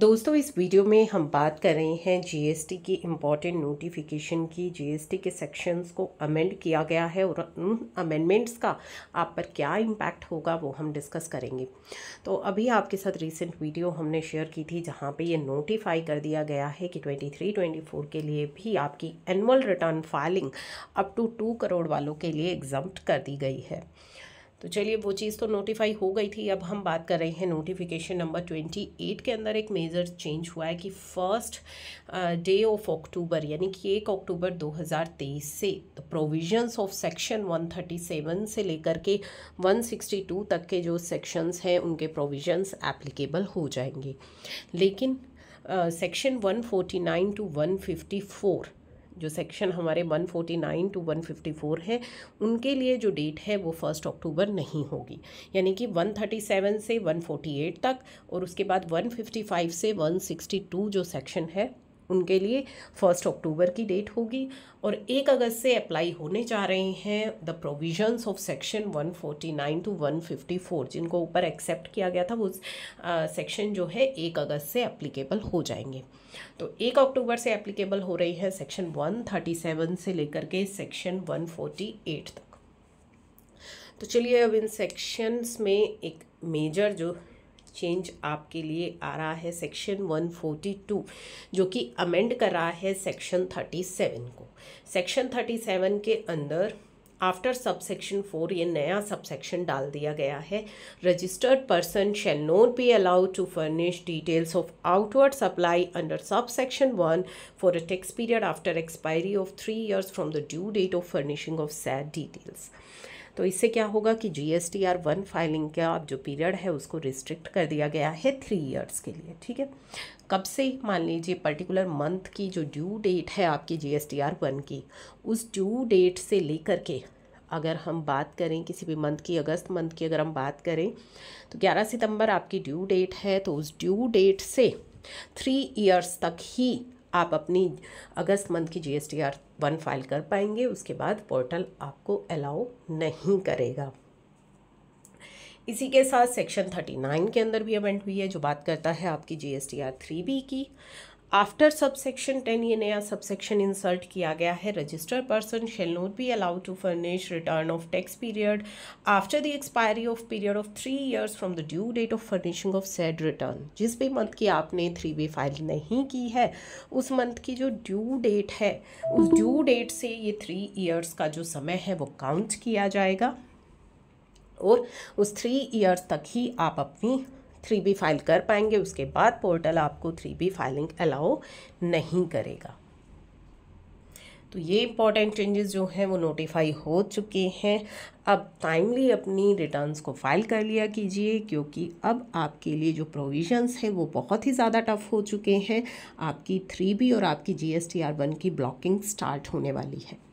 दोस्तों इस वीडियो में हम बात कर रहे हैं जीएसटी की इम्पॉर्टेंट नोटिफिकेशन की जीएसटी के सेक्शंस को अमेंड किया गया है और उन अमेंडमेंट्स का आप पर क्या इम्पैक्ट होगा वो हम डिस्कस करेंगे तो अभी आपके साथ रीसेंट वीडियो हमने शेयर की थी जहाँ पे ये नोटिफाई कर दिया गया है कि 23 24 के लिए भी आपकी annual return filing up to two crore वालों के लिए एग्जाम कर दी गई है तो चलिए वो चीज़ तो नोटिफाई हो गई थी अब हम बात कर रहे हैं नोटिफिकेशन नंबर ट्वेंटी एट के अंदर एक मेजर चेंज हुआ है कि फर्स्ट डे ऑफ अक्टूबर यानी कि एक अक्टूबर 2023 से तो प्रोविजंस ऑफ सेक्शन 137 से लेकर के 162 तक के जो सेक्शंस हैं उनके प्रोविजंस एप्लीकेबल हो जाएंगे लेकिन section forty nine two four जो सेक्शन हमारे 149 टू 154 है उनके लिए जो डेट है वो फर्स्ट अक्टूबर नहीं होगी यानी कि 137 से 148 तक और उसके बाद 155 से 162 जो सेक्शन है उनके लिए फर्स्ट अक्टूबर की डेट होगी और एक अगस्त से अप्लाई होने जा रहे हैं the provisions of section 149 to 154 जिनको ऊपर एक्सेप्ट किया गया था वो सेक्शन जो है एक अगस्त से एप्लीकेबल हो जाएंगे तो एक अक्टूबर से एप्लीकेबल हो रही है सेक्शन 137 से लेकर के सेक्शन 148 तक तो चलिए अब इन सेक्शंस में एक मेजर जो चेंज आपके लिए आ रहा है सेक्शन 142 जो कि अमेंड कर रहा है सेक्शन 37 को सेक्शन 37 के अंदर आफ्टर सब सेक्शन फोर ये नया सब सेक्शन डाल दिया गया है registered person shall not be allowed to furnish details of outward supply under sub section one for a tax period after expiry of three years from the due date of furnishing of said details तो इससे क्या होगा कि G S T R one filing का जो period है उसको restrict कर दिया गया है थ्री ईयर्स के लिए ठीक है कब से मान लीजिए पर्टिकुलर मंथ की जो ड्यू डेट है आपकी G S T R one की उस ड्यू डेट से लेकर के अगर हम बात करें किसी भी मंथ की अगस्त मंथ की अगर हम बात करें तो 11 सितंबर आपकी ड्यू डेट है तो उस ड्यू डेट से थ्री ईयर्स तक ही आप अपनी अगस्त मंथ की G S T R one file कर पाएंगे उसके बाद पोर्टल आपको अलाउ नहीं करेगा इसी के साथ सेक्शन थर्टी नाइन के अंदर भी अमेंट हुई है जो बात करता है आपकी G S T R three B की आफ्टर सबसेक्शन टेन ये नया सबसेक्शन इंसर्ट किया गया है registered person shall not be allowed to furnish return of tax period after the expiry of period of three years from the due date of furnishing of said return जिस भी month की आपने three B file नहीं की है उस month की जो ड्यू डेट है उस ड्यू डेट से ये थ्री ईयर्स का जो समय है वो काउंट किया जाएगा और उस थ्री ईयर्स तक ही आप अपनी थ्री बी फाइल कर पाएंगे उसके बाद पोर्टल आपको थ्री बी फाइलिंग अलाउ नहीं करेगा तो ये इम्पॉर्टेंट चेंजेस जो हैं वो नोटिफाई हो चुके हैं अब टाइमली अपनी रिटर्न्स को फाइल कर लिया कीजिए क्योंकि अब आपके लिए जो प्रोविजंस हैं वो बहुत ही ज़्यादा टफ हो चुके हैं आपकी थ्री बी और आपकी G S T R one की ब्लॉकिंग स्टार्ट होने वाली है